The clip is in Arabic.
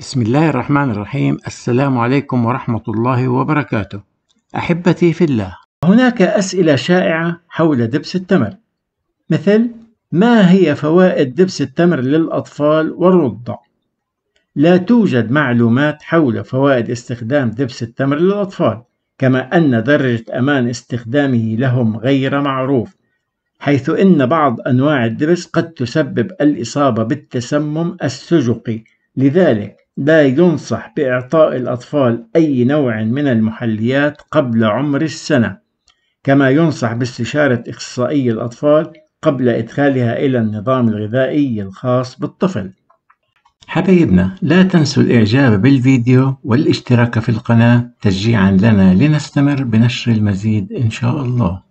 بسم الله الرحمن الرحيم السلام عليكم ورحمة الله وبركاته أحبتي في الله هناك أسئلة شائعة حول دبس التمر مثل ما هي فوائد دبس التمر للأطفال والرضع؟ لا توجد معلومات حول فوائد استخدام دبس التمر للأطفال كما أن درجة أمان استخدامه لهم غير معروف حيث إن بعض أنواع الدبس قد تسبب الإصابة بالتسمم السجقي لذلك لا ينصح بإعطاء الأطفال أي نوع من المحليات قبل عمر السنة، كما ينصح باستشارة أخصائي الأطفال قبل إدخالها إلى النظام الغذائي الخاص بالطفل. حبيبنا لا تنسوا الإعجاب بالفيديو والاشتراك في القناة تشجيعا لنا لنستمر بنشر المزيد إن شاء الله